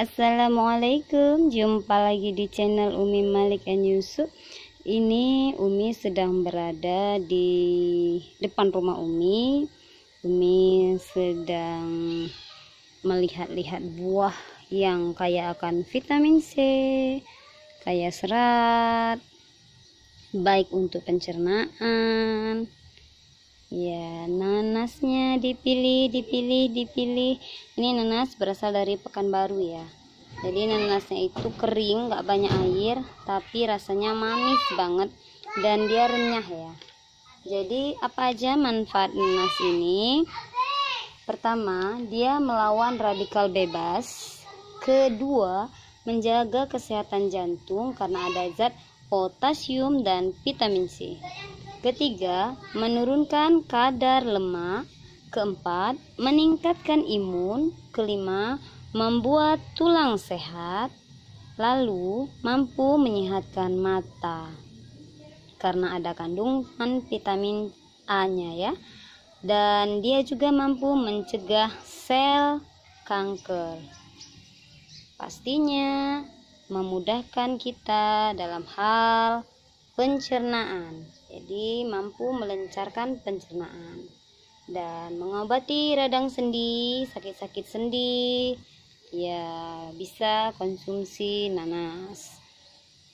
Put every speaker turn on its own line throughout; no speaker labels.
Assalamualaikum Jumpa lagi di channel Umi Malik and Yusuf Ini Umi sedang berada di depan rumah Umi Umi sedang melihat-lihat buah yang kaya akan vitamin C Kaya serat Baik untuk pencernaan Ya, nanasnya dipilih, dipilih, dipilih. Ini nanas berasal dari Pekanbaru ya jadi nanasnya itu kering gak banyak air tapi rasanya manis banget dan dia renyah ya jadi apa aja manfaat nanas ini pertama dia melawan radikal bebas kedua menjaga kesehatan jantung karena ada zat potasium dan vitamin C ketiga menurunkan kadar lemak keempat meningkatkan imun kelima membuat tulang sehat, lalu mampu menyehatkan mata karena ada kandungan vitamin A-nya ya. Dan dia juga mampu mencegah sel kanker. Pastinya memudahkan kita dalam hal pencernaan. Jadi mampu melencarkan pencernaan dan mengobati radang sendi, sakit-sakit sendi, ya bisa konsumsi nanas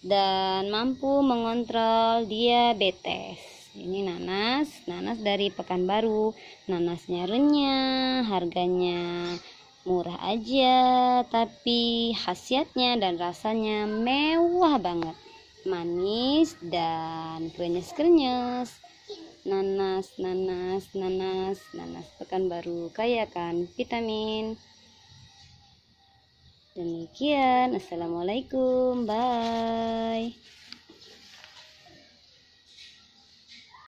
dan mampu mengontrol diabetes. Ini nanas, nanas dari Pekanbaru. Nanasnya renyah, harganya murah aja, tapi khasiatnya dan rasanya mewah banget. Manis dan krenyes-krenyes. Nanas, nanas, nanas, nanas Pekanbaru kaya kan vitamin. Demikian, assalamualaikum, bye.